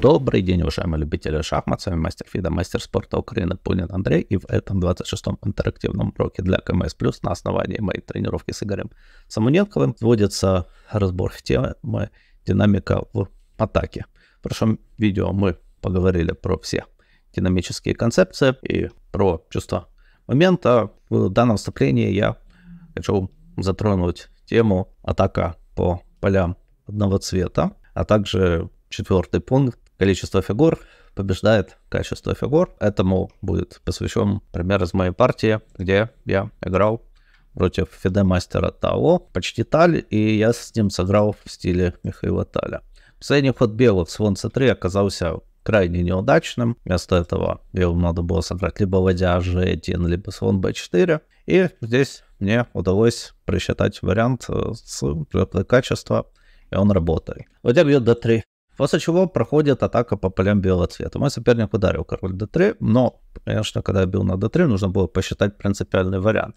Добрый день, уважаемые любители шахмат, с вами мастер фида, мастер спорта Украины Пунин Андрей, и в этом 26-м интерактивном уроке для КМС Плюс на основании моей тренировки с Игорем Самоненковым вводится разбор темы «Динамика в атаке». В прошлом видео мы поговорили про все динамические концепции и про чувство момента. В данном вступлении я хочу затронуть тему атака по полям одного цвета, а также четвертый пункт количество фигур побеждает качество фигур. Этому будет посвящен пример из моей партии, где я играл против Фиде мастера Тао, почти Таль, и я с ним сыграл в стиле Михаила Таля. Последний ход белых с Вон 3 оказался крайне неудачным. Вместо этого белым надо было сыграть либо ладья G1, либо слон B4. И здесь мне удалось просчитать вариант э, с качества, и он работает. Ладья бьет D3, После чего проходит атака по полям белого цвета. Мой соперник ударил король d3, но, конечно, когда я бил на d3, нужно было посчитать принципиальный вариант.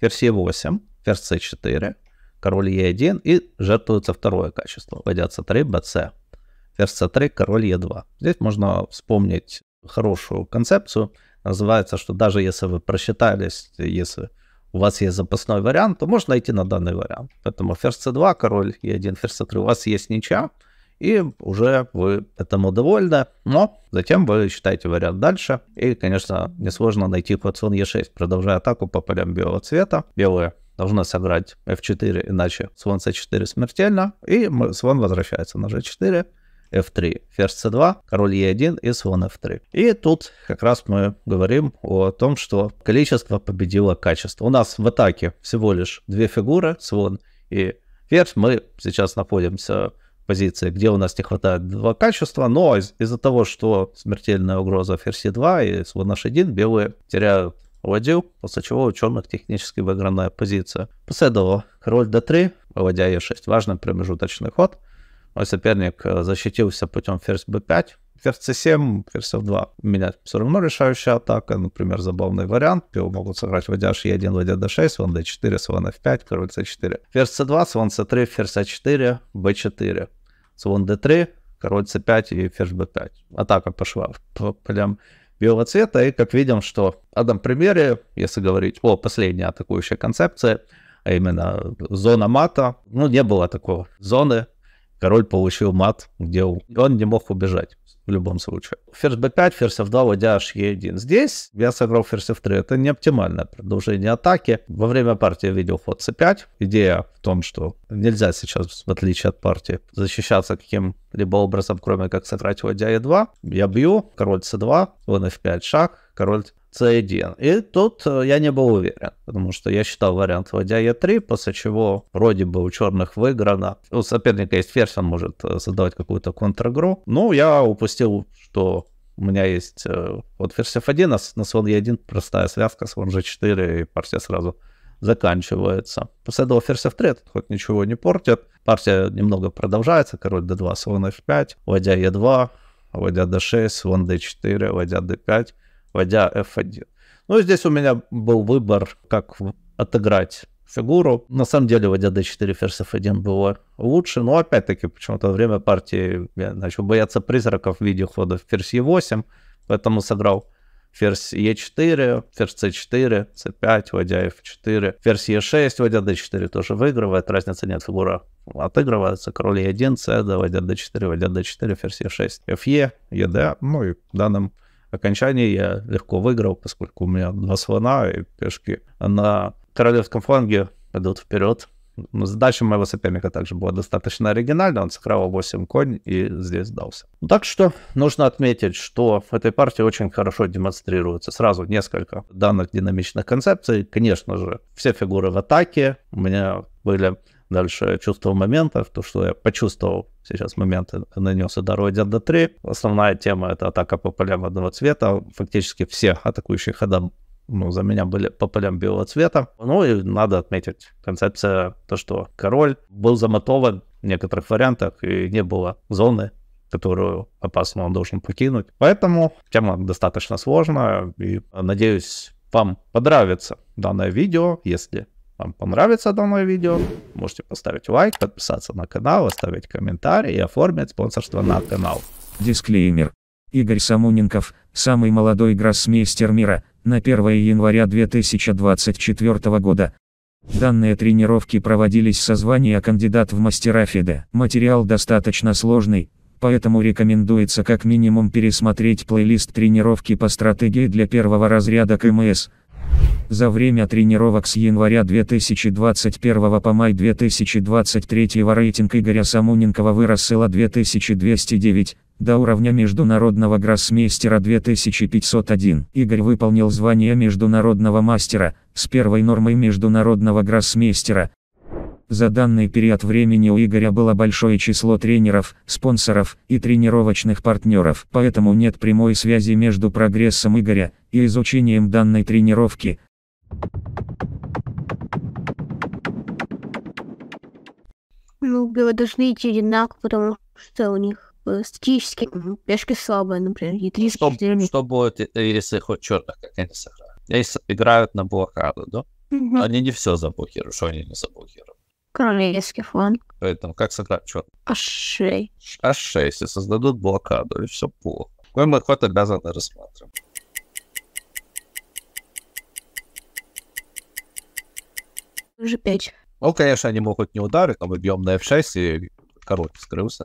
Ферзь e8, ферзь c4, король e1 и жертвуется второе качество, ладья c3, bc. Ферзь c3, король e2. Здесь можно вспомнить хорошую концепцию. Называется, что даже если вы просчитались, если у вас есть запасной вариант, то можно идти на данный вариант. Поэтому ферзь c2, король e1, ферзь c3, у вас есть ничья, и уже вы этому довольны, но затем вы считаете вариант дальше, и, конечно, несложно найти ход е 6 продолжая атаку по полям белого цвета, белые должны сыграть f4, иначе слон c4 смертельно, и слон возвращается на g4, f3, ферзь c2, король e1 и слон f3. И тут как раз мы говорим о том, что количество победило качество. У нас в атаке всего лишь две фигуры, слон и ферзь. Мы сейчас находимся позиция, где у нас не хватает два качества, но из- из-за того, что смертельная угроза ферси 2 и СВН-1, белые теряют ладью, после чего у черных технически выигранная позиция. Последовало король d3, выводя e6, важный промежуточный ход. Мой соперник э, защитился путем ферзь b5, ферзь c7, ферзь f2. У меня все равно решающая атака, например, забавный вариант. Пиво могут сыграть ладья e1, ладья d6, слон d4, слон f5, король c4. Ферзь c2, слон c3, ферзь a4, b4 слон d3, король c5 и ферзь b5. Атака пошла по полям белого цвета. И как видим, что в одном примере, если говорить о последней атакующей концепции, а именно зона мата, ну, не было такого зоны. Король получил мат, где он не мог убежать в любом случае. Ферзь b5, ферзь f2, ладьяж e1. Здесь я сыграл ферзь f3. Это не оптимальное продолжение атаки. Во время партии я видел ход c5. Идея в том, что нельзя сейчас, в отличие от партии, защищаться каким-либо образом, кроме как сыграть ладья e2. Я бью, король c2, он f5 шаг, король c 1 И тут э, я не был уверен, потому что я считал вариант ладья e 3 после чего вроде бы у черных выиграно. У соперника есть ферзь, он может э, создавать какую-то контр-игру. Ну, я упустил, что у меня есть э, вот ферзь F1, а на слон E1 простая связка, слон G4, и партия сразу заканчивается. После этого ферзь F3 хоть ничего не портит. Партия немного продолжается, король D2, слон F5, ладья E2, ладья D6, слон D4, ладья D5 вводя f1. Ну, здесь у меня был выбор, как отыграть фигуру. На самом деле, вводя d4, ферзь f1 было лучше, но опять-таки почему-то время партии я начал бояться призраков в виде хода ферзь e8, поэтому сыграл ферзь e4, ферзь c4, c5, вводя f4, ферзь e6, вводя d4 тоже выигрывает, разницы нет, фигура отыгрывается, король e1, c, вводя d4, вводя d4, ферзь e6, fe, ед, ну и в данном окончании я легко выиграл, поскольку у меня два слона и пешки на королевском фланге идут вперед. Задача моего соперника также была достаточно оригинальна. Он сыграл 8 конь и здесь сдался. Ну, так что нужно отметить, что в этой партии очень хорошо демонстрируется сразу несколько данных динамичных концепций. Конечно же, все фигуры в атаке. У меня были Дальше чувство момента, то, что я почувствовал сейчас момент, нанес удар в 1 до 3. Основная тема — это атака по полям одного цвета. Фактически все атакующие хода ну, за меня были по полям белого цвета. Ну и надо отметить концепция, то, что король был замотован в некоторых вариантах, и не было зоны, которую опасно он должен покинуть. Поэтому тема достаточно сложная, и надеюсь, вам понравится данное видео. Если вам понравится данное видео, можете поставить лайк, подписаться на канал, оставить комментарий и оформить спонсорство на канал. Дисклеймер. Игорь Самоненков, самый молодой гроссмейстер мира, на 1 января 2024 года. Данные тренировки проводились со звания кандидат в мастера Феде. Материал достаточно сложный, поэтому рекомендуется как минимум пересмотреть плейлист тренировки по стратегии для первого разряда КМС, за время тренировок с января 2021 по май 2023 рейтинг Игоря Самуненкова вырос с 2209 до уровня международного гроссмейстера 2501. Игорь выполнил звание международного мастера с первой нормой международного гроссмейстера за данный период времени у Игоря было большое число тренеров, спонсоров и тренировочных партнеров, поэтому нет прямой связи между прогрессом Игоря и изучением данной тренировки. Ну, должны идти одинаково, потому что у них э, статически пешки слабые, например, и 34. Что, что будет, если хоть черная какая-нибудь сыграет? Если играют на блокаду, да? Угу. Они не все заблокируют, что они не заблокируют. Королевский флан. Поэтому как сыграть черт? H6. H6, и создадут блокаду, и все плохо. Какой мы ход обязаны рассматривать? Уже 5 Ну, конечно, они могут не ударить, но мы бьем на F6, и король скрылся.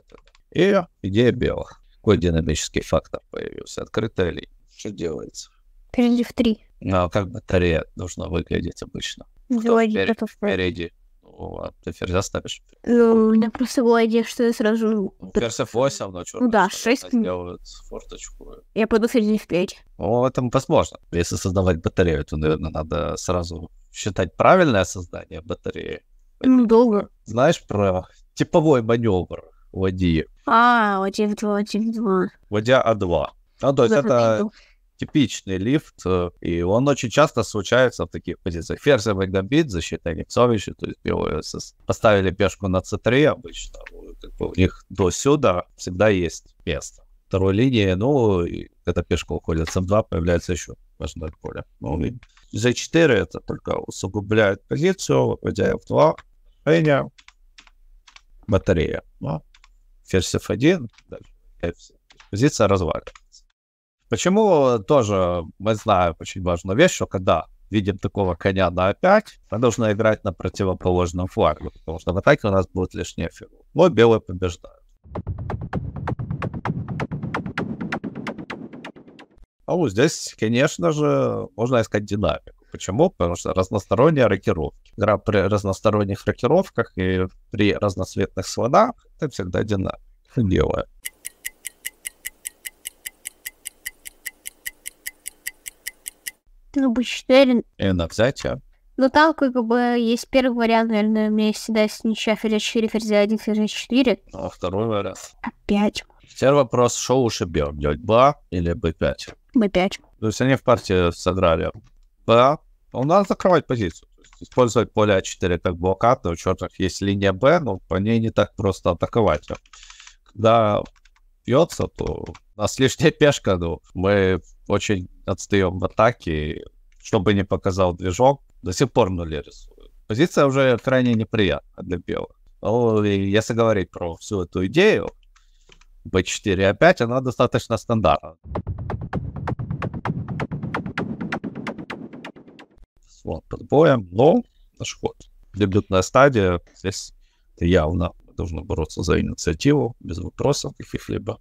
И идея белых. Какой динамический фактор появился? Открытая линия. Что делается? Перед в 3 Ну, а как батарея должна выглядеть обычно? Впереди ты ферзя ставишь. Ну, у меня просто была идея, что я сразу... Ферзь F8, но черт. Ну да, 6... Сделают форточку. Я пойду ферзь F5. Ну, это возможно. Если создавать батарею, то, наверное, надо сразу считать правильное создание батареи. Ну, долго. Знаешь про типовой маневр ладьи? А, ладья F2, ладья F2. Ладья А2. А то есть Запомнил. это типичный лифт, э, и он очень часто случается в таких позициях. Ферзь бомбит, защита Алексовича, то есть белые поставили пешку на c3 обычно, как бы у них до сюда всегда есть место. Второй линии, ну, и когда пешка уходит с m2, появляется еще важное поле. Ну, и g4 это только усугубляет позицию, выпадя f2, Эня, батарея. Ну, ферзь f1, дальше f Позиция развалит. Почему тоже мы знаем очень важную вещь, что когда видим такого коня на опять, мы должны играть на противоположном фланге, потому что в атаке у нас будет лишняя фигура. Но белые побеждают. А вот здесь, конечно же, можно искать динамику. Почему? Потому что разносторонние рокировки. Игра при разносторонних рокировках и при разноцветных слонах это всегда динамика. Белая. ну бы четыре обычный взять взятие Ну, там как бы есть первый вариант, наверное, у меня есть всегда с ничья, ферзя 4, ферзя 1, ферзя 4. А второй вариант? Опять. Теперь вопрос, что лучше бьем, делать Б или Б5? Б5. То есть они в партии сыграли Б, он ну, надо закрывать позицию. использовать поле А4 как блокад, но а у черных есть линия Б, но по ней не так просто атаковать. Когда бьется, то у нас лишняя пешка, ну, мы очень отстаем в атаке, чтобы не показал движок, до сих пор нули рисуют. Позиция уже крайне неприятна для белых. Но ну, если говорить про всю эту идею, b4, a5, она достаточно стандартная. вот под боем, но наш ход. Дебютная стадия, здесь явно должно бороться за инициативу, без вопросов каких-либо.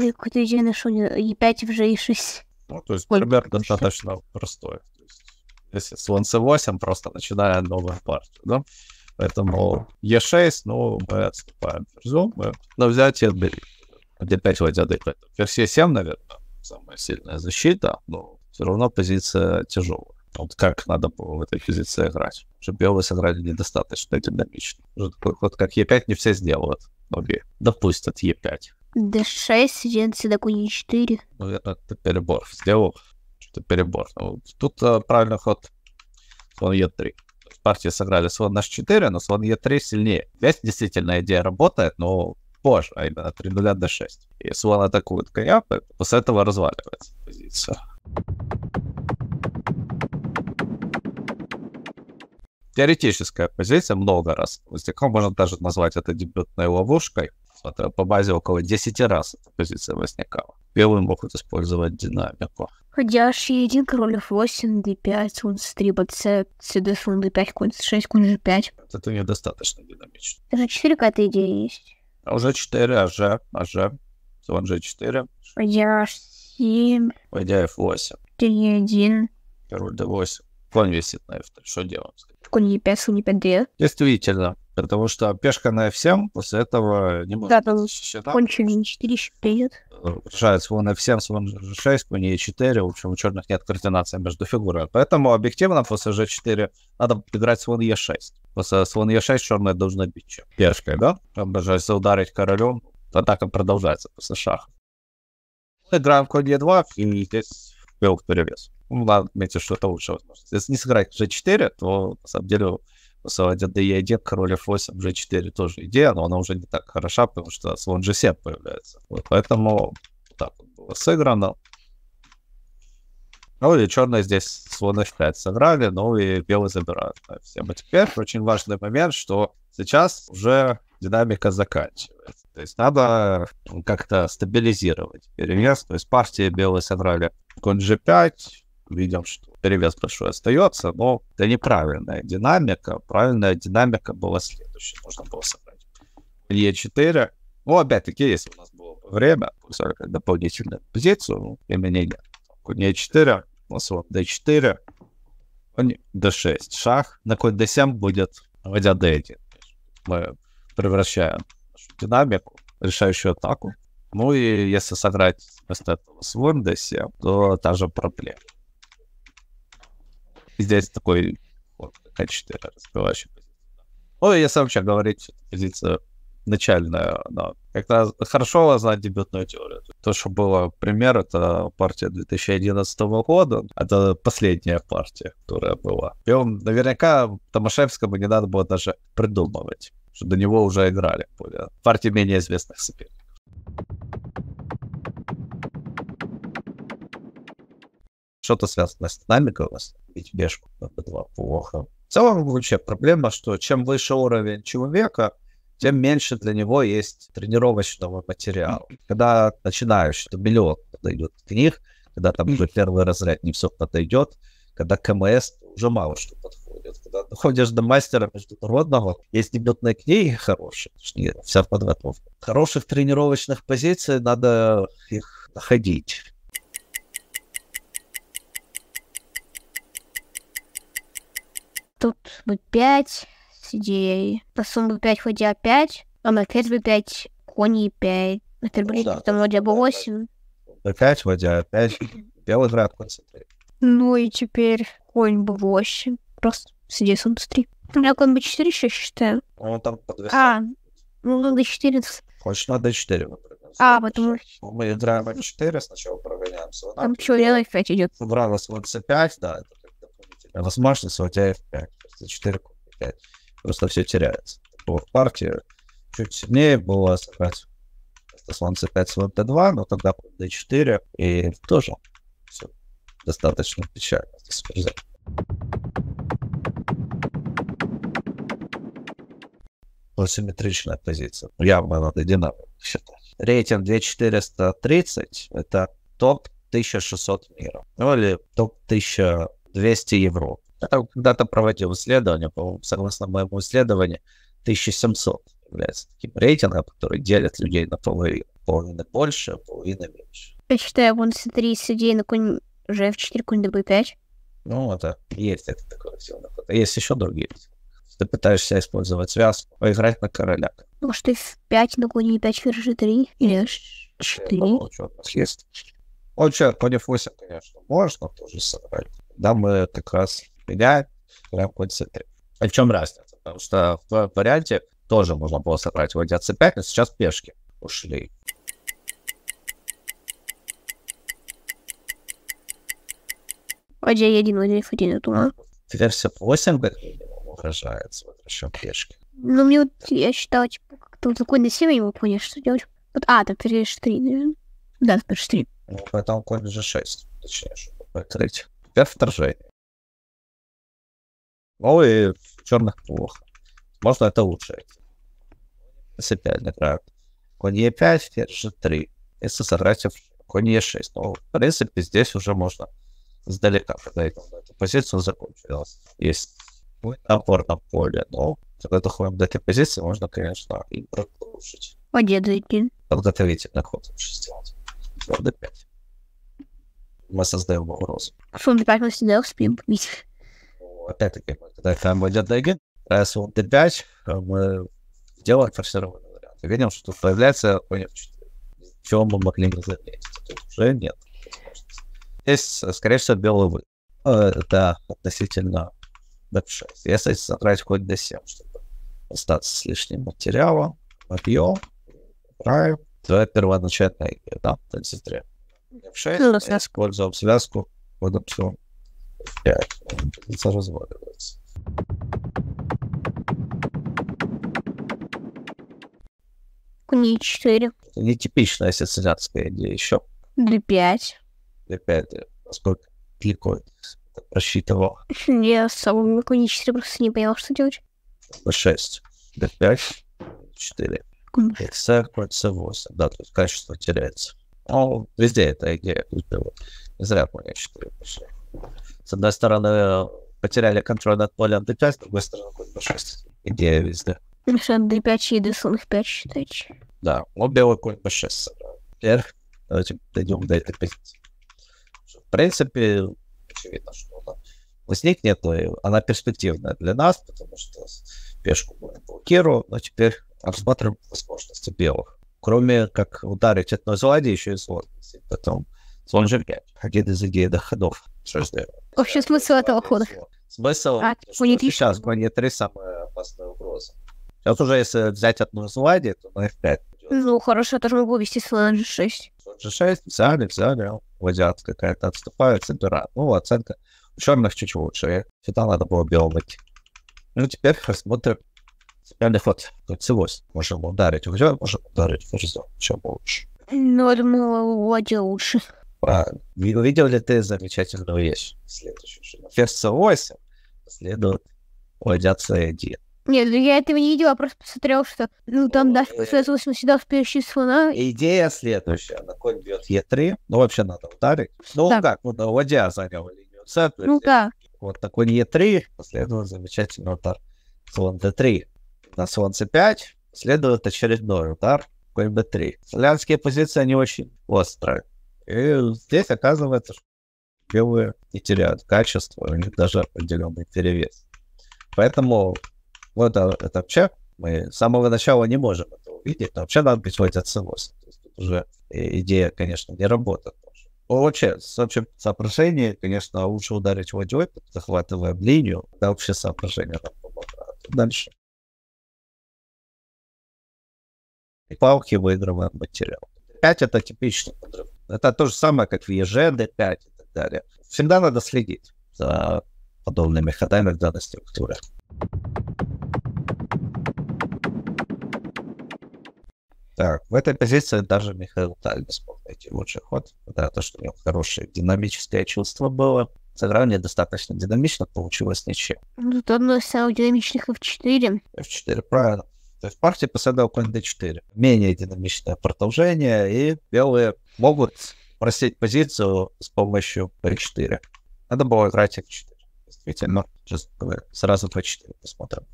уже какой-то єдине, що Е5 вже і 6. Ну, то есть пример достаточно простой. То есть, если солнце c8, просто начиная новую партию, да? Поэтому е 6 ну, мы отступаем ферзю, мы на взятие отбери. d5 ладья d5. Ферзь 7 наверное, самая сильная защита, но все равно позиция тяжелая. Вот как надо было в этой позиции играть. Шампионы сыграли недостаточно динамично. Вот как Е5, не все сделают. Обе. Допустят Е5. D6, единица не 4. Наверное, это перебор. Сделал что-то перебор. Ну, тут ä, э, правильный ход слон Е3. В партии сыграли слон на 4 но слон Е3 сильнее. Здесь действительно идея работает, но позже, а именно 3 0 d6. И слон атакует коня, после этого разваливается позиция. Теоретическая позиция много раз возникла, можно даже назвать это дебютной ловушкой Э, по базе около 10 раз эта позиция возникала. Белые могут использовать динамику. Ходящий 1, король f8, d5, конь c3, bc, cd, слон d5, конь c6, конь g5. Это недостаточно динамично. Даже 4 какая-то идея есть. А уже 4, аж, аж, слон g4. Ходя h7. Ходя f8. d1. Король d8. Конь висит на f3, что делаем? Конь e5, слон e5, d. Действительно, Потому что пешка на F7 после этого не может... Да, там кончили на 4 перед. Решает слон F7, слон G6, конь E4. В общем, у черных нет координации между фигурами. Поэтому объективно после G4 надо играть слон E6. После слон E6 черные должны бить пешкой, да? Там даже если ударить королем, атака продолжается после шаха. Играем конь E2, и здесь белк перевес. Ну, надо отметить, что это лучше. возможность. Если не сыграть G4, то, на самом деле, рисовать AD-ED, король F8, G4 тоже идея, но она уже не так хороша, потому что слон G7 появляется. Вот поэтому так вот было сыграно. Ну и черные здесь слон F5 сыграли, ну и белый забирают на всем. А теперь очень важный момент, что сейчас уже динамика заканчивается. То есть надо как-то стабилизировать перевес. То есть партии белые сыграли конь G5, видим, что перевес большой остается, но это неправильная динамика. Правильная динамика была следующая. Нужно было собрать Е4. Ну, опять-таки, если у нас было время, дополнительную позицию, ну, применение конь Е4, у нас вот D4, конь D6, шах, на конь D7 будет вводя D1. Мы превращаем нашу динамику, решающую атаку. Ну и если сыграть вместо этого с слон D7, то та же проблема здесь такой вот, качестве раскрывающей позиции. Ну, если вообще говорить, позиция начальная, но как-то хорошо знать дебютную теорию. То, что было пример, это партия 2011 года, это последняя партия, которая была. И он, наверняка Томашевскому не надо было даже придумывать, что до него уже играли более партии менее известных соперников. что-то связано с динамикой у нас, ведь бешку было плохо. В целом вообще проблема, что чем выше уровень человека, тем меньше для него есть тренировочного материала. Когда начинаешь, то миллион подойдет книг, когда там уже первый разряд не все подойдет, когда КМС уже мало что подходит. Когда доходишь до мастера международного, есть дебютные книги хорошие, вся подготовка. Хороших тренировочных позиций надо их находить. Тут бы 5 сидей. Пасун b5, ходя 5, а на 5 b5, конь 5 На первый ну, там ходя b8. b5, ладья 5, белый град концентрирует. Ну и теперь конь бы 8 Просто сидей сон 3 У меня конь бы 4 еще считаю. А он там подвесил. А, ну, ну на d4. Хочешь на d4 А, потому что... Мы играем b4, сначала прогоняемся Там еще левый 5 идет. Убрала слон c5, да, это а возможность у тебя F5, за 4 5 Просто все теряется. То в партии чуть сильнее было сыграть слон c 5 слон d2, но тогда d4, и тоже все достаточно печально. Асимметричная ну, позиция. я ну, Явно надо динамику считать. Рейтинг 2430 это топ 1600 мира. Ну или топ 1000 200 евро. Я когда-то проводил исследование, по-моему, согласно моему исследованию, 1700 является таким рейтингом, который делит людей на половину, Половина больше, половина меньше. Я считаю, вон смотри, сидей на конь в 4 конь DB5. Ну, это есть это такое дело. Есть еще другие. Ты пытаешься использовать связку, поиграть на короля. Может, и в 5 на коне 5 верши 3 или 4. Ну, что у нас есть. Он ну, человек, конь 8, конечно, можно тоже сыграть мы как раз меня прям концентрирует. А в чем разница? Потому что в варианте тоже можно было собрать вроде c5, но сейчас пешки ушли. Ладья 1, ладья f1, это ума. Версия 8 как выражается, вот еще пешки. Ну, мне вот, я считал, типа, как-то вот такой на север его понял, что делать. Вот, а, там перед h3, наверное. Да, перед h3. Ну, потом конь g6, точнее, чтобы открыть как вторжение. Ну и в черных плохо. Можно это улучшить. Принципиальный драк. Конь Е5, ферзь G3. Если сыграть в конь Е6. Ну, в принципе, здесь уже можно сдалека подойти. Эту позицию закончилась. Есть опор на поле, но когда доходим до этой позиции, можно, конечно, и продолжить. Подготовительный. Подготовительный ход лучше сделать. Правда, 5 мы создаем угрозу. Фундапять мы всегда успеем Опять-таки, когда там идет деги, раз он d5, э, мы делаем форсированный вариант. И видим, что тут появляется чем мы могли бы заметить. уже нет. Здесь, э, скорее всего, белый вы. Это относительно d6. Если собрать хоть d7, чтобы остаться с лишним материалом, объем, правим, твоя первоначальная игра, да, концентрация. 6, хм, использую связку вот опцион все. Позиция разваливается. Конь e4. Это нетипичная сицилианская идея еще. d5. d5, Сколько далеко рассчитывал. Я с самым конь 4 просто не понял что делать. b6, d5, 4. Конь c8, да, то есть качество теряется. Ну, везде эта идея. Не зря мы, я С одной стороны, потеряли контроль над полем D5, с другой стороны, конь B6. Идея везде. Мишан D5 и d 5 считаешь? Да, но ну, белый конь B6. Вверх, давайте дойдем до этой позиции. В принципе, очевидно, что она возникнет, и она перспективная для нас, потому что пешку мы блокируем, но теперь рассматриваем возможности белых кроме как ударить от названия, еще и сложности. Потом сложный мяч. Один из идей до ходов. Вообще смысл этого хода. Смысл, а, что типа, сейчас были три самые опасные угрозы. Сейчас уже, если взять одну название, то на F5 Ну, хорошо, тоже могу вести слон G6. Слон G6 взяли, взяли. Ладят какая-то отступает, собирают. Ну, оценка у черных чуть лучше. Всегда надо было белым Ну, теперь рассмотрим Специальный ход. Кольцевость. Можем ударить в него, можем ударить в жизнь. Чем лучше? Ну, я думала, в воде лучше. Правильно. Видел ли ты замечательную вещь? Следующую. Ферса 8 следует Владят C1. Нет, ну я этого не видела, просто посмотрел, что ну там Даша посвятилась на всегда в перечислена. Идея следующая. На конь бьет Е3. Ну, вообще надо ударить. Ну, да. как, ну, да, ладья занял линию С. Ну, да. Вот такой конь Е3 последовал замечательный удар слон Д3 на солнце c5, следует очередной удар конь b3. Славянские позиции, не очень острые. И здесь оказывается, что белые не теряют качество, у них даже определенный перевес. Поэтому вот это вообще мы с самого начала не можем это увидеть, но вообще надо быть в уже идея, конечно, не работает. Ну, вообще, с общим соображением, конечно, лучше ударить ладьей, захватываем линию, да, вообще соображение нам а Дальше палки выигрываем материал. 5 это типичный подрыв. Это то же самое, как в ЕЖД Д5 и так далее. Всегда надо следить за подобными ходами в данной структуре. Так, в этой позиции даже Михаил Таль не смог найти лучший ход. Да, то, что у него хорошее динамическое чувство было. Сыграл недостаточно динамично, получилось ничья. Ну, тут он стал динамичных F4. F4, правильно. То есть партия посадила конь d4. Менее динамичное продолжение, и белые могут просить позицию с помощью b4. Надо было играть f4. Действительно, сейчас сразу b4 посмотрим.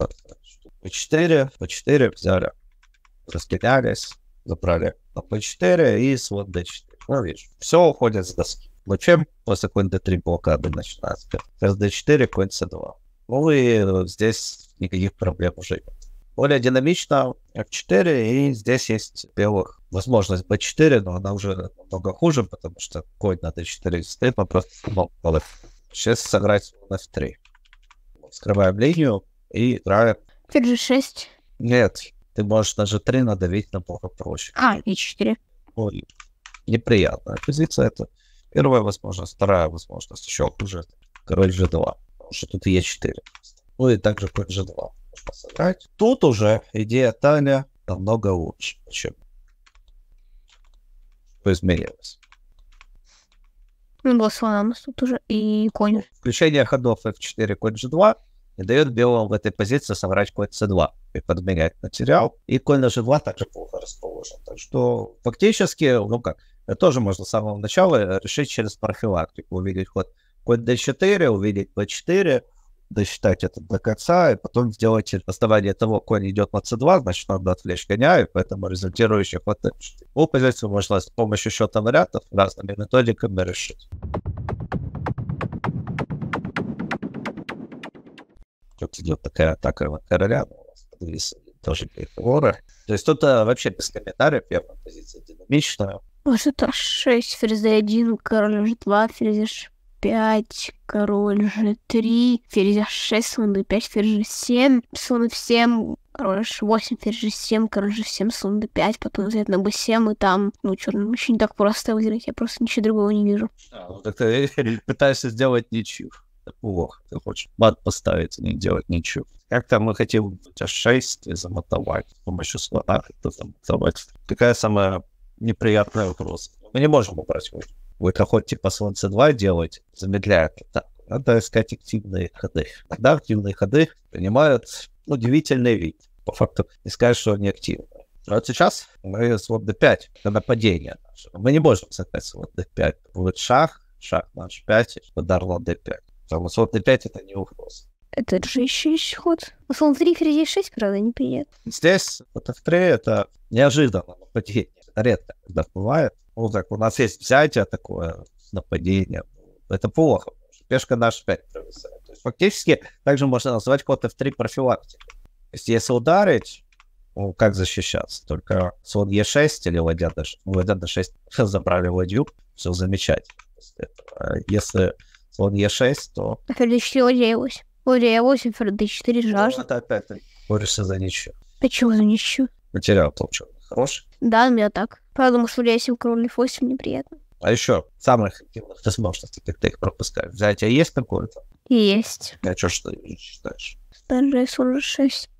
b4, b4 взяли, раскидались, забрали на b4 и слот d4. Ну, видишь, все уходит с доски. Но чем после конь d3 блокады начинается? Сейчас d4, конь c2. Ну и э, здесь никаких проблем уже нет более динамично F4, и здесь есть белых. Возможность B4, но она уже намного хуже, потому что конь на D4 стоит, мы просто сломал голы. Сейчас сыграть F3. скрываем линию и играем. Фиг же 6. Нет, ты можешь на G3 надавить намного проще. А, и 4. Ой, неприятная позиция это. Первая возможность, вторая возможность, еще хуже. Король G2, потому что тут Е4. Ну и также конь G2 посылать. Тут уже идея Таля намного лучше, чем что изменилось. Ну, была слона у нас тут уже и конь. Включение ходов F4, конь G2 не дает белому в этой позиции собрать конь c2 и подменять материал. И конь на g2 также плохо расположен. Так что фактически, ну как, это тоже можно с самого начала решить через профилактику. Увидеть ход конь d4, увидеть b4, досчитать это до конца, и потом сделать основание того, конь идет на c2, значит, надо отвлечь коня, и поэтому результирующих вот у позицию можно с помощью счета вариантов разными методиками решить. Тут идет такая атака на короля, но у нас подвис тоже переговоры. То есть тут э, вообще без комментариев, первая позиция динамичная. Может, а6, ферзь 1, король g2, ферзь 5, король g3, ферзь h6, слон d5, ферзь g7, слон f7, король h8, ферзь g7, король g7, слон d5, потом взять на b7, и там, ну, черным еще не так просто выиграть, я просто ничего другого не вижу. А, ну, так ты пытаешься сделать ничью. Плохо, ты хочешь бат поставить, а не делать ничего. Как-то мы хотим у тебя 6 замотовать с помощью слона, это а замотовать. Какая самая неприятная угроза? Мы не можем убрать его будет охота по Солнце 2 делать, замедляет атаку. Надо искать активные ходы. Тогда активные ходы принимают удивительный вид. По факту не скажешь, что они активны. Вот сейчас мы с лобды 5 это нападение. Мы не можем сыграть с лобды 5. Будет шах, шах на h5, удар лобды 5. Потому что лобды 5 это не угроза. Это же еще еще ход. Слон 3, ферзь 6, правда, не неприятно. Здесь вот F3 это неожиданно нападение. Редко когда бывает ну так, у нас есть взятие такое с нападением. Это плохо. Пешка наш 5 провисает. То есть, фактически также можно назвать код F3 профилактикой. То есть если ударить, ну, как защищаться? Только слон Е6 или ладья D6. Ладья D6 забрали ладью, все замечательно. А, если слон Е6, то... Фердич ладья Е8. Ладья Е8, фердич 4 жажда. Ну, это опять ты борешься за ничью. А чего за ничью? Потерял, получил. Хорош? Да, у меня так. Поэтому что я сел кролик 8 неприятно. А еще самых активных возможностей, как ты их пропускаешь. Взятие а есть какое-то? Есть. А что, что считаешь? Старжес уже 6.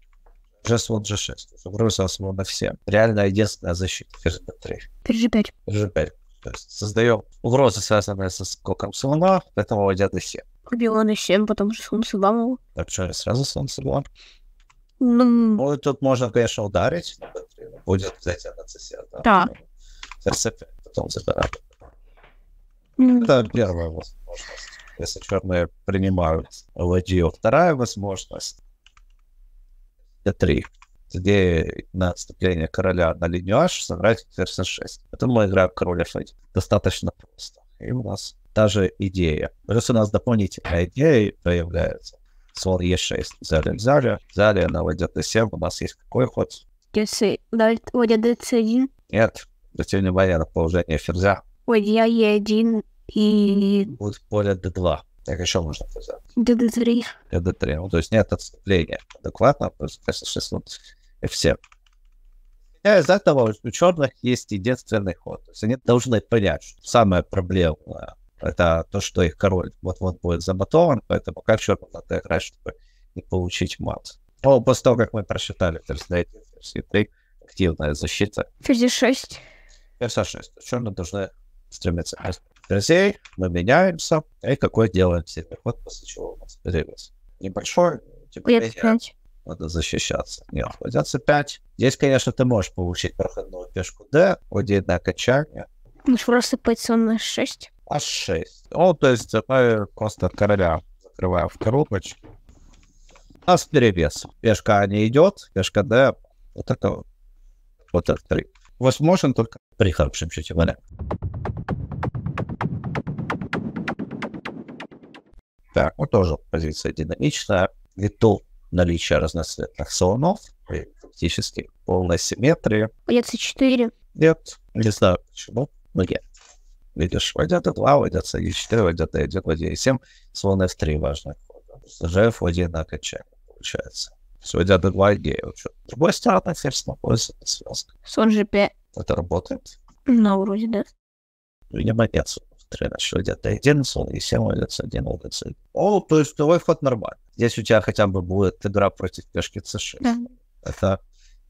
Just вот G6. Выбросил на все. Реально единственная защита PG3. PG5. PG5. То есть создаем угрозы, связанные со скоком слона, поэтому уйдет на 7. Убила на 7, потому что солнце ломало. Так что, сразу солнце было? Ну... ну, тут можно, конечно, ударить, будет взять на CCS. Да. да. cc ну, потом забирать. Это первая возможность, если черные принимают ладью. Вторая возможность D3 где на отступление короля на линию H сыграть версия 6. Поэтому мы играем король F1. Достаточно просто. И у нас та же идея. Плюс у нас дополнительная идея появляется. Слон е 6 Взяли, взяли. Взяли на ладья D7. У нас есть какой ход? если дают вроде Д1. Нет, противник барьера положение ферзя. Ладья Е1 и... Будет поле Д2. Так еще можно ферзя. ДД3. ДД3. Ну, то есть нет отступления. Адекватно, просто F7. А из этого у черных есть единственный ход. То есть они должны понять, что самая проблемная это то, что их король вот-вот будет забатован, поэтому как черт надо играть, чтобы не получить мат. Но ну, после того, как мы просчитали, то есть, цветы, активная защита. Ферзь 6. Ферзь 6. Черные должны стремиться к мы меняемся, и какой делаем все вот после чего у нас ревес. Небольшой, типа надо защищаться. Нет, ладья c5. Здесь, конечно, ты можешь получить проходную пешку d, на окончание. Можешь просто пойти он на 6. а 6 Ну, то есть мы просто короля закрываем в коробочку. У нас перевес. Пешка не идет, пешка d вот это вот это. Возможен только при хорошем счете говоря. Так, вот тоже позиция динамичная. Ввиду наличия разноцветных слонов и фактически полной симметрии. Нет, 4 Нет, не знаю почему, но ну, нет. Видишь, войдет E2, войдет E4, войдет E1, войдет E7, слон F3 важный а ход. ЖФ1 на окончание получается. Сегодня одного гея. С другой стороны, Ферс находится на связке. Сон же Это работает? Ну, вроде да. Видимо, ну, нет. Три начали где-то один сон, и семь улиц, один улица. О, то есть твой вход нормальный. Здесь у тебя хотя бы будет игра против пешки ЦШ. Да. Это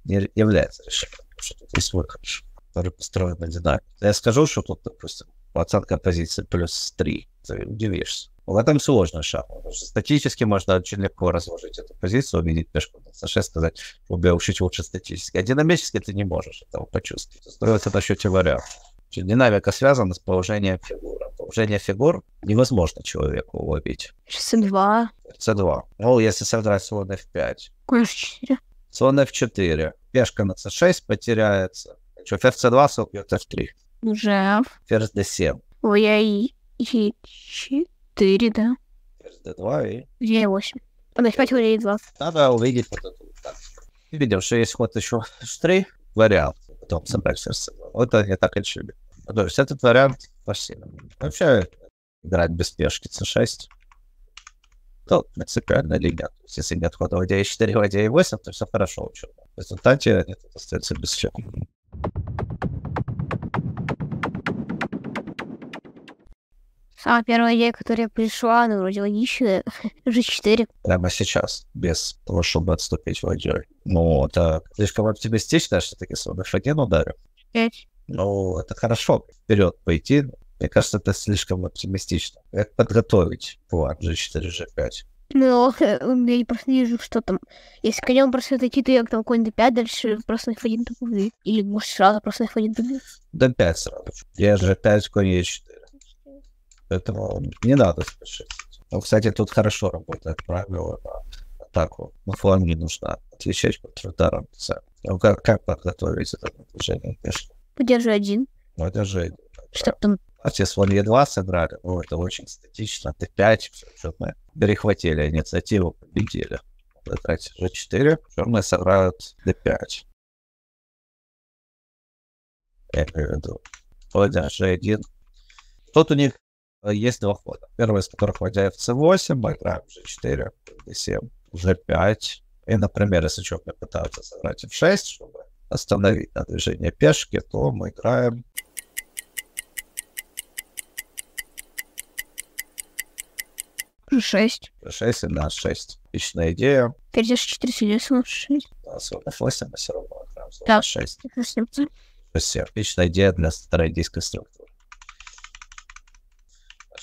не является решением, потому что тут есть выход, который построен на Я скажу, что тут, допустим, оценка позиции плюс 3. Ты удивишься. В этом сложно шагу. Статически можно очень легко разложить эту позицию, увидеть пешку. Саше сказать, чуть лучше статически. А динамически ты не можешь этого почувствовать. Строится на счете вариантов. Динамика связана с положением фигуры. Положение фигур невозможно человеку уловить. С2. С2. Ну, если сыграть слон F5. F4. Слон F4. Пешка на C6 потеряется. Что, ферзь C2, слон F3. Жав. Ферзь D7. Ой-ой-ой. 4, да. d2 и... e8. Подожди, 5 e 2 Надо увидеть вот эту вот тактику. Видим, что есть ход еще h3, вариант, потом собрать сердце. Вот они так и чили. Ну, то есть этот вариант почти. Вообще играть без пешки c6. То ну, принципиально линия. То есть если нет хода в d4, в d8, то все хорошо учил. В результате они тут без чего. Самая первая идея, которая пришла, она вроде логичная. G4. Прямо сейчас, без того, чтобы отступить в IGR. Ну, это слишком оптимистично, что такие с Фаген ну, ударил. Ну, это хорошо. Вперед пойти. Мне кажется, это слишком оптимистично. Как подготовить план G4, G5? Ну, я просто не вижу, что там. Если конем просто дойти, то я там конь d5, дальше просто на f1 Или может сразу просто на f1 d5? d5 сразу. Я же 5 конь e Поэтому не надо спешить. Ну, кстати, тут хорошо работает правило на атаку. Но фланг не нужна. Отвечать контрударом. Ну, как, как подготовить это движение? Подержи один. Подержи ну, один. Что там? А все с Волье 2 сыграли. О, ну, это очень статично. Т5, все, черные. Перехватили инициативу, победили. Т3, G4. Черные сыграют D5. Я имею в виду. Вроде G1. Тут у них Э, есть два хода. Первый из которых ладья c8, мы играем g4, d7, g5. И, например, если черные пытаются сыграть f6, чтобы остановить на движение пешки, то мы играем G6. G6 и на 6. Отличная идея. Теперь g сидишь сидит, слон 6. Да, слон F8, мы все равно играем слон да. 6. Отличная идея для стратегийской структуры.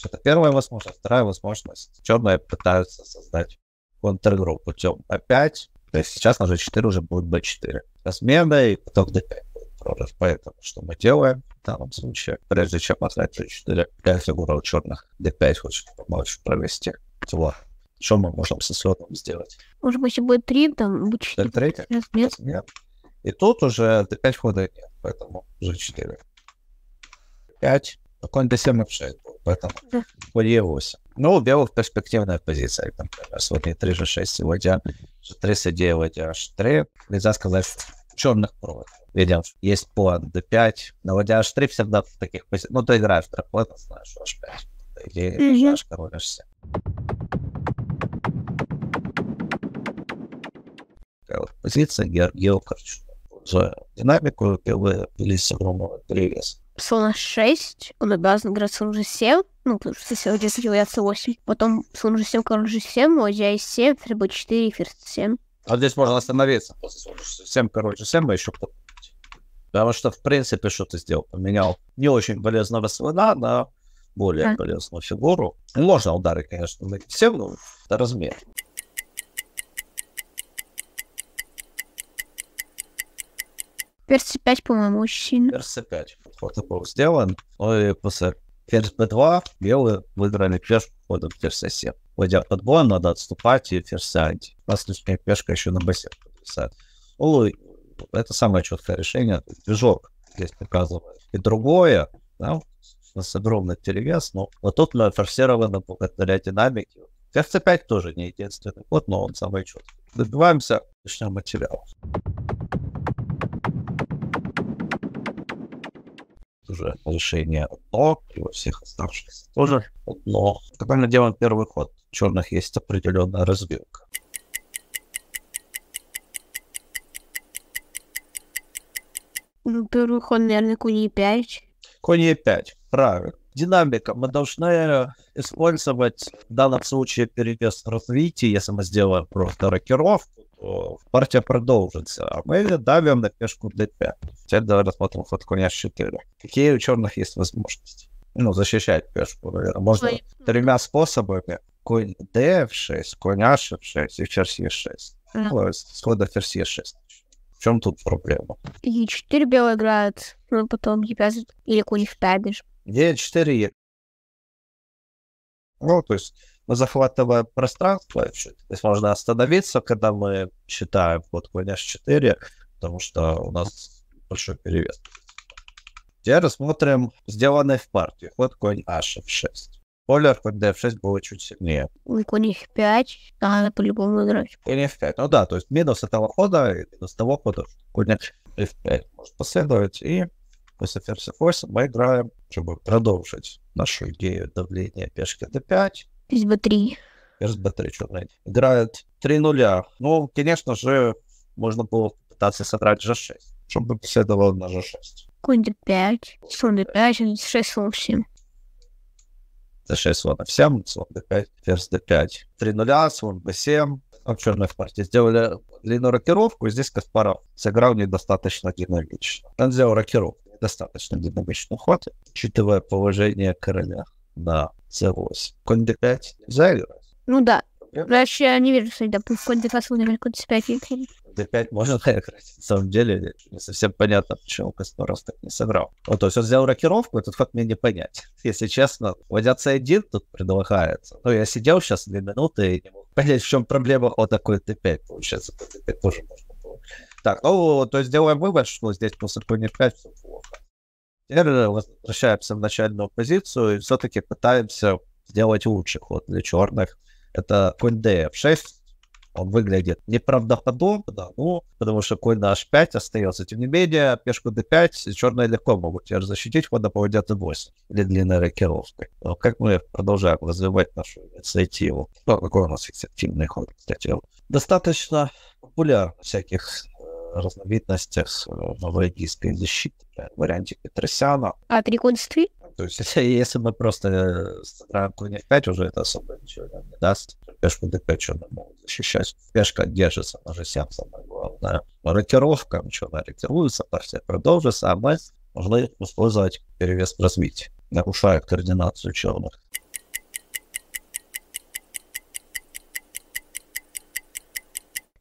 Это первая возможность. Вторая возможность. Черные пытаются создать контргруппу путем А5. То есть сейчас на G4 уже будет B4. Размена и потом D5 будет Поэтому что мы делаем в данном случае? Прежде чем поставить G4, какая фигура у черных D5 хочет помочь провести? Всего. Что мы можем со слетом сделать? Может быть, если будет 3, там будет 4. 3, нет. нет. И тут уже D5 хода нет, поэтому G4. 5. Конь D7 F6 поэтому ладье 8. Ну, у белых перспективная позиция, там, ладья 3, g6, ладья g3, ладья h3. Нельзя сказать, черных провод. Видим, есть по d5, но ладья h3 всегда в таких позициях. Ну, ты играешь дракон, знаешь, h5. или играешь, король h7. позиция Георгио Корчуна. За динамику белые вели с огромного перевеса. Persona 6, он обязан играть Persona 7, ну, потому что сегодня появляется 8. Потом Persona 7, Persona 7, OGI 7, Turbo 4, First 7. А здесь можно остановиться после Persona 7, короче, 7 еще кто Потому что, в принципе, что ты сделал? Поменял не очень полезного слона на более а. полезную фигуру. Можно удары, конечно, но всем, но ну, это размер. Перси 5, по-моему, мужчина. Перси 5 протокол сделан, Ну и после ферзь b2 белые выиграли пешку ходом ферзь c7. Войдя под бой, надо отступать и ферзь а. 1 Последняя пешка еще на b7 подвисает. Улы, ну это самое четкое решение, движок здесь показывает. И другое, да, у нас огромный перевес, но вот тут нафорсировано благодаря динамике. Ферзь c5 тоже не единственный ход, но он самый четкий. Добиваемся, начнем материал. уже повышение ок и во всех оставшихся тоже но Когда мы делаем первый ход, у черных есть определенная разбивка Ну, первый ход, наверное, конь e5. Конь e5, правильно. Динамика. Мы должны использовать в данном случае перевес развития, если мы сделаем просто рокировку, партия продолжится, а мы давим на пешку d5. Теперь давай рассмотрим ход коня 4. Какие у черных есть возможности? Ну, защищать пешку, наверное. Можно Ой. тремя способами. Конь d 6, конь h 6 и ферзь e 6. Да. Ну, схода ферзь e 6. В чем тут проблема? e4 белый играет, ну, потом e5 или конь f5 даже. e4 e. Ну, то есть мы захватываем пространство, то есть можно остановиться, когда мы считаем вот конь h4, потому что у нас большой перевес. Теперь рассмотрим сделанный в партии. ход конь h 6 Полер конь d 6 был чуть сильнее. Конь f5, а по-любому играть. Конь f5, ну да, то есть минус этого хода и минус того хода. Конь f5 может последовать, и после ферзь 8 мы играем, чтобы продолжить нашу идею давления пешки d5 СБ-3. СБ-3 черный. Играет 3 нуля. Ну, конечно же, можно было пытаться сыграть G6, чтобы беседовал на G6. Конь D5, слон D5, 6 слон 7. D6, слон F7, слон D5, ферзь D5. 3 нуля, слон B7. А черные в партии сделали длинную рокировку, и здесь Каспаров сыграл недостаточно динамично. Он сделал рокировку недостаточно динамичный ну, ход, учитывая положение короля на Зервос. Конде 5 заиграть. Ну да. Раньше я не вижу, что это Конде Фасу наверняка Конде 5 D5 можно доиграть. На самом деле, не совсем понятно, почему Каспаров так не сыграл. Вот, то есть он взял рокировку, этот ход мне не понять. Если честно, ладья c1 тут предлагается. Но я сидел сейчас две минуты и не мог понять, в чем проблема. Вот такой D5, получается, D5 тоже можно было. Так, ну, то есть делаем вывод, что здесь после конь 5 все плохо возвращаемся в начальную позицию и все-таки пытаемся сделать лучший ход для черных это конь d 6 он выглядит неправдоподобно, ну, потому что конь на h5 остается. Тем не менее, пешку d5 черные легко могут теперь защитить, когда поводят d8 или длинной рокировкой. Но как мы продолжаем развивать нашу инициативу? Что ну, такое у нас эффективный ход, кстати? Достаточно популярно всяких разновидностях новорегийской э, защиты, в варианте Петросяна. А Трикунстве? То есть, если, мы просто э, сыграем конь f5, уже это особо ничего не даст. Пешку d5 что нам могут защищать. Пешка держится, она же сям самое главное. Рокировка, ничего, она ректируется, партия продолжится, а мы должны использовать перевес в развитии, нарушая координацию черных.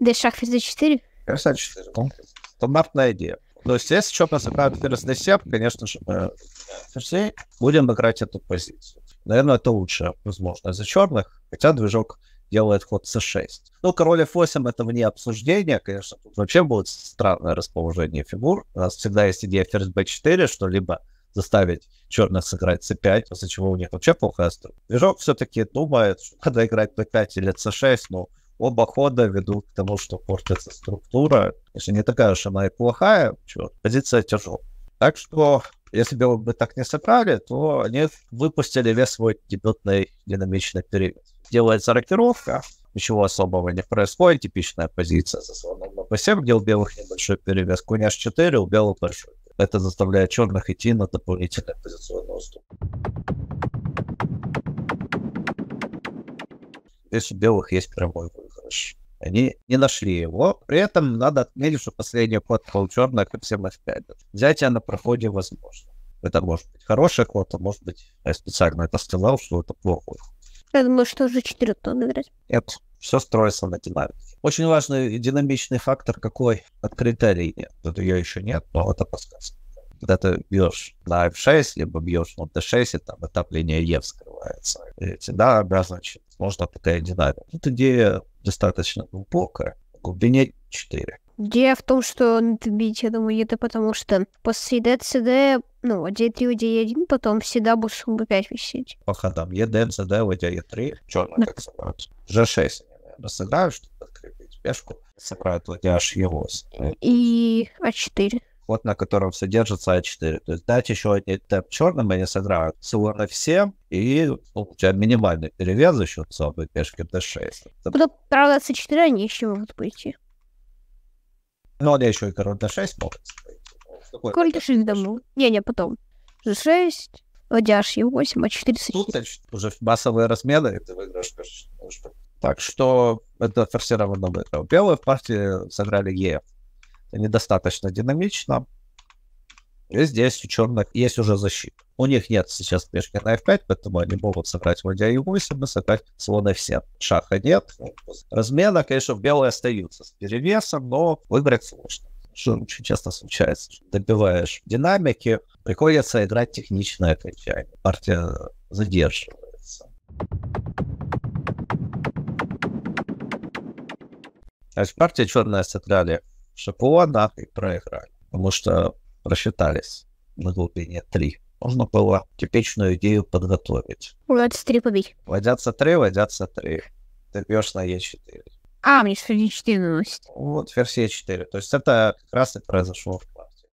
d шаг ферзь 4 Красавчик. Ну, стандартная идея. То есть, если что-то ферзь интересный серп, конечно же, мы будем играть эту позицию. Наверное, это лучшая возможность за черных, хотя движок делает ход c6. Ну, король f8 это вне обсуждения, конечно, тут вообще будет странное расположение фигур. У нас всегда есть идея ферзь b4, что либо заставить черных сыграть c5, после чего у них вообще плохая стройка. Движок все-таки думает, что надо играть b5 или c6, но ну, оба хода ведут к тому, что портится структура. Если не такая уж она и плохая, черт, позиция тяжелая. Так что, если бы бы так не собрали, то они выпустили весь свой дебютный динамичный период. Делается рокировка, ничего особого не происходит, типичная позиция за слоном на b7, где у белых небольшой перевес, конь h4, у белых большой. Это заставляет черных идти на дополнительный позиционный уступ. Если у белых есть прямой выбор. Watch. Они не нашли его. При этом надо отметить, что последний ход Полчерна к всем F5. Взятие на проходе возможно. Это может быть хороший ход, а может быть, я специально это сказал, что это плохо. Я думаю, что уже 4 тонны играть. Нет, все строится на динамике. Очень важный динамичный фактор какой? Открытая линия. Тут ее еще нет, но это подсказка когда ты бьешь на F6, либо бьешь на D6, и там отопление e Е вскрывается. И всегда обозначит, можно такая динамика. Тут идея достаточно глубокая, в глубине 4. Идея в том, что надо бить, я думаю, это потому что после d ДЦД, ну, D3, D1, потом всегда будет сумма 5 висеть. По ходам ED, CD, VD3, черный да. как собрать. G6 Я сыграю, чтобы подкрепить пешку, сыграют ладья H8. И А4 вот на котором содержится А4. То есть дать еще один тэп черным, они сыграют слон F7, и ну, у тебя минимальный перевес за счет слабой пешки D6. Куда ну, правда C4 а они еще могут пойти. Ну, они еще и король D6 могут пойти. Король D6 давно. Не-не, потом. G6, ладья H8, А4 C4. Тут а уже массовые размены, и ты выиграешь пешечную Так что это форсированно выиграл. Белые в партии сыграли ЕФ недостаточно динамично. И здесь у черных есть уже защита. У них нет сейчас пешки на f5, поэтому они могут сыграть ладья и 8 и сыграть слон f7. Шаха нет. Размена, конечно, белые остаются с перевесом, но выбрать сложно. Что очень часто случается. Добиваешь динамики, приходится играть техничное окончание. Партия задерживается. То есть партия черная сыграли ШПО нахуй проиграли, потому что рассчитались на глубине 3. Можно было типичную идею подготовить. Водятся 3 побить. Водятся 3, водятся 3. Ты бьешь на Е4. А, мне версия 4 наносит. Вот, версия 4. То есть это как раз и произошло в партии.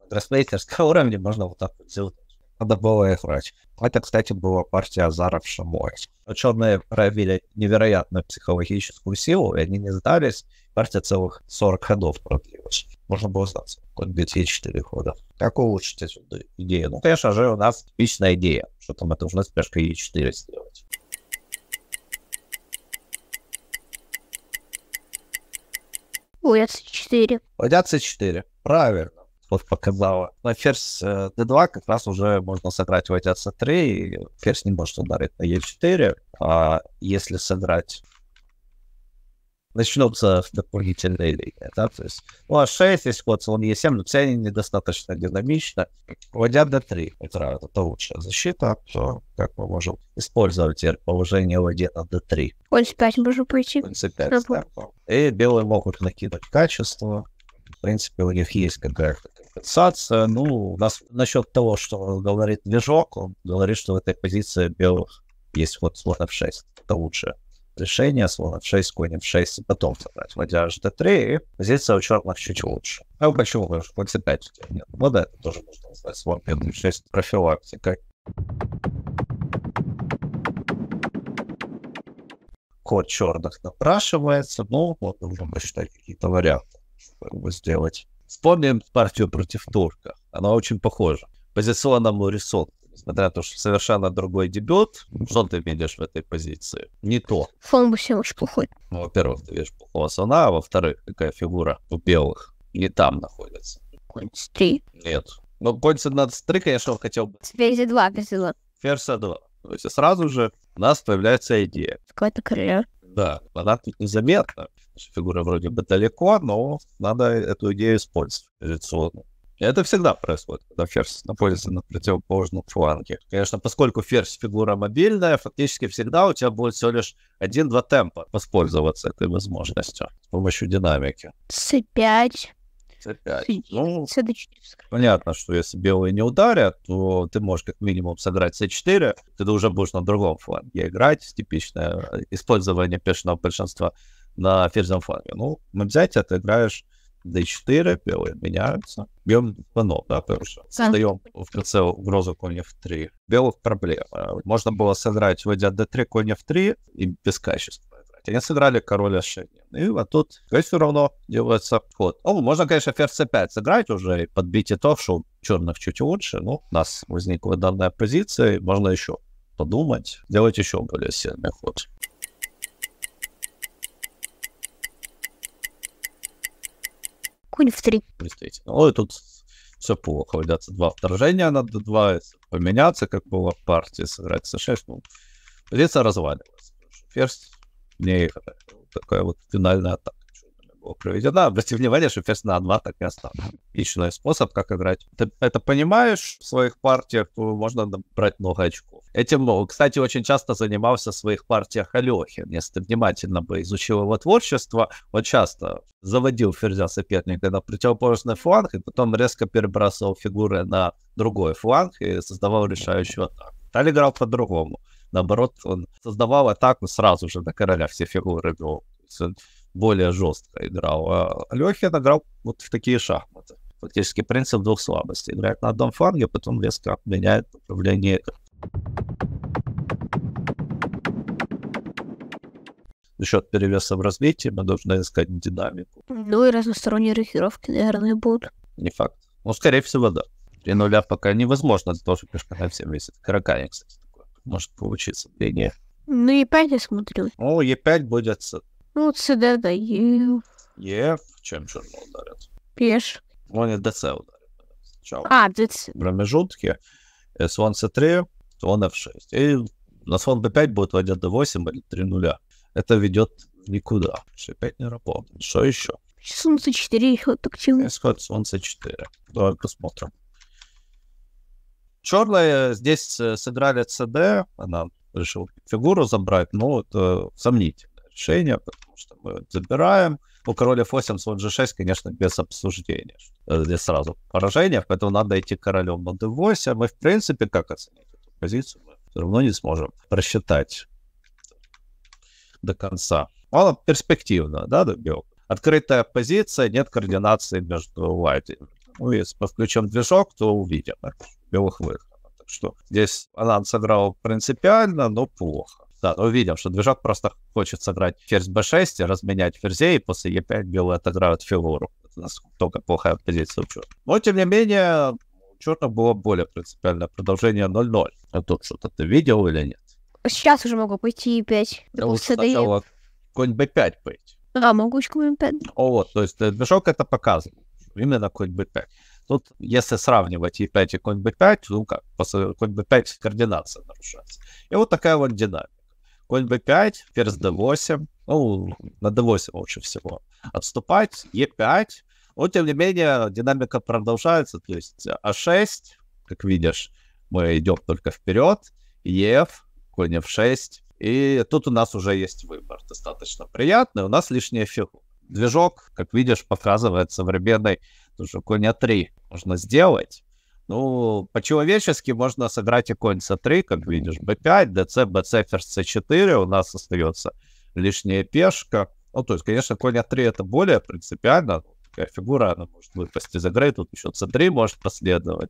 На гроссмейстерском уровне можно вот так вот сделать. Надо было играть. Это, кстати, была партия Азаров Шамой. Черные проявили невероятную психологическую силу, и они не сдались, партия целых 40 ходов продлилась. Можно было сдаться. Хоть 2004 хода. Как улучшить эту идею? Ну, конечно же, у нас типичная идея, что там это нужно с пешкой Е4 сделать. Ой, c4. Ой, c4. Правильно. Вот показала. На ферзь d2 э, как раз уже можно сыграть в эти c3, и ферзь не может ударить на e4. А если сыграть начнется дополнительная линии, Да? То есть, ну, а 6, если вот, он Е7, но все они недостаточно динамично. Вводя до 3 утра, это лучшая защита, то как мы можем использовать положение ладья на d3. Конь c5 можно пойти. Конь 5 да. И белые могут накидать качество. В принципе, у них есть какая-то компенсация. Ну, нас насчет того, что говорит движок, он говорит, что в этой позиции белых есть вот слон f6. Это лучше решение слона 6 конь 6 и потом собрать ладья hd3, и позиция у черных чуть лучше. А почему? Потому что ладья 5 нет. Ну это тоже можно назвать слон 6 профилактика Код черных напрашивается, ну, вот нужно посчитать какие-то варианты, чтобы сделать. Вспомним партию против турка. Она очень похожа. Позиционному рисунку несмотря на то, что совершенно другой дебют, ну, что ты видишь в этой позиции? Не то. Фомбусе очень плохой. Ну, во-первых, ты видишь плохого сона, а во-вторых, какая фигура у белых не там находится. Конец три. Нет. Ну, конь 17-3, конечно, хотел бы. Ферзь 2 взяла. Ферзь 2. То есть сразу же у нас появляется идея. Какая-то короля. Да, она тут незаметна. Фигура вроде бы далеко, но надо эту идею использовать. Лицо это всегда происходит, когда ферзь находится на противоположном фланге. Конечно, поскольку ферзь фигура мобильная, фактически всегда у тебя будет всего лишь один-два темпа воспользоваться этой возможностью с помощью динамики. c5. c5. Ну, Понятно, что если белые не ударят, то ты можешь как минимум сыграть c4, ты уже будешь на другом фланге играть, типичное использование пешного большинства на ферзевом фланге. Ну, мы взять, это играешь d4, белые меняются. Бьем панов, да, тоже. Сдаем в прицел угрозу конь в 3 Белых проблем. Можно было сыграть, войдя d3, конь в 3 и без качества Они сыграли короля шейни. Ну и вот тут все равно делается ход. О, ну, можно, конечно, ферзь c5 сыграть уже и подбить итог, что черных чуть лучше. Ну, у нас возникла данная позиция, можно еще подумать, делать еще более сильный ход. Какой-нибудь в три. Представитель. Ну, Ой, тут все плохо. Ребята, два вторжения надо два поменяться, как было в партии, сыграть c6. Ну, позиция разваливается. Ферзь не вот такая вот финальная атака его проведена. Обратите внимание, что Ферсна 2 так и остался. Отличный способ, как играть. Ты это понимаешь в своих партиях, то можно брать много очков. Этим, кстати, очень часто занимался в своих партиях Алехин. Если ты внимательно бы изучил его творчество, он часто заводил Ферзя соперника на противоположный фланг, и потом резко перебрасывал фигуры на другой фланг и создавал решающую атаку. Таль играл по-другому. Наоборот, он создавал атаку сразу же на короля все фигуры. Ну, он более жестко играл. А Лехин играл вот в такие шахматы. Фактически принцип двух слабостей. Играет на одном фланге, а потом резко меняет управление. За счет перевеса в развитии мы должны искать динамику. Ну и разносторонние рокировки, наверное, будут. Не факт. Ну, скорее всего, да. Три нуля пока невозможно, это тоже пешка на всем весит. Каракани, кстати, такое. может получиться длиннее. Ну, Е5 я смотрю. Ну, Е5 будет ну, це де Е, Є, чим чорно ударять. Піш. Вони ДЦ ударять. Чао. А, ДЦ. Промежутки. Слон С3, слон F6. И на слон B5 будет ладья D8 или 3 нуля. Это ведет никуда. C5 не работает. Что еще? Солнце 4, ход активный. Исход Солнце 4. Давай посмотрим. Черные здесь э, сыграли СД, она решила фигуру забрать, но это сомнительно решение, потому что мы забираем. У короля f8, слон g6, конечно, без обсуждения. Здесь э, сразу поражение, поэтому надо идти королем на d8. Мы, в принципе, как оценить эту позицию? Мы все равно не сможем просчитать до конца. Мало перспективно, да, добил? Открытая позиция, нет координации между лайтами. Ну, если мы включим движок, то увидим белых выходов. Так что здесь она сыграла принципиально, но плохо. Да, ну, видим, что движок просто хочет сыграть ферзь b6, разменять ферзей, и после e5 белые отыграют фигуру. Это настолько плохая позиция у черных. Но, тем не менее, у черных было более принципиальное продолжение 0-0. А тут что-то ты видел или нет? Сейчас уже могу пойти e5. Да лучше сначала конь b5 пойти. А, могу конь b5. О, вот, то есть э, движок это показывает. Именно конь b5. Тут, если сравнивать e5 и конь b5, ну как, после конь b5 координация нарушается. И вот такая вот динамика. Конь b5, ферзь d8, ну, на d8 лучше всего. Отступать, e5, но, тем не менее, динамика продолжается, то есть э, а6, как видишь, мы идем только вперед, ef, конь f6, и тут у нас уже есть выбор, достаточно приятный, у нас лишняя фигура. Движок, как видишь, показывает современный, тоже конь а3 можно сделать, ну, по-человечески можно сыграть и конь c3, как видишь, b5, dc, bc, ферзь c4, у нас остается лишняя пешка. Ну, то есть, конечно, конь а3 это более принципиально, такая фигура, она может выпасть из игры, тут еще c3 может последовать.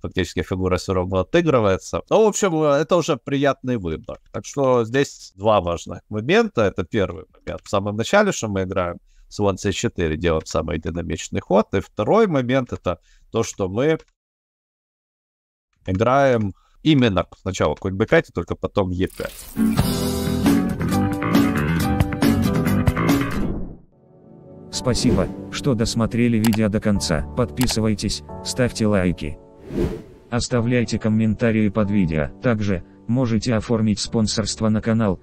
Фактически фигура все равно отыгрывается. Ну, в общем, это уже приятный выбор. Так что здесь два важных момента. Это первый момент. В самом начале, что мы играем слон c4, делаем самый динамичный ход. И второй момент это то, что мы Играем именно сначала конь b5, а только потом e5. Спасибо, что досмотрели видео до конца. Подписывайтесь, ставьте лайки. Оставляйте комментарии под видео. Также, можете оформить спонсорство на канал,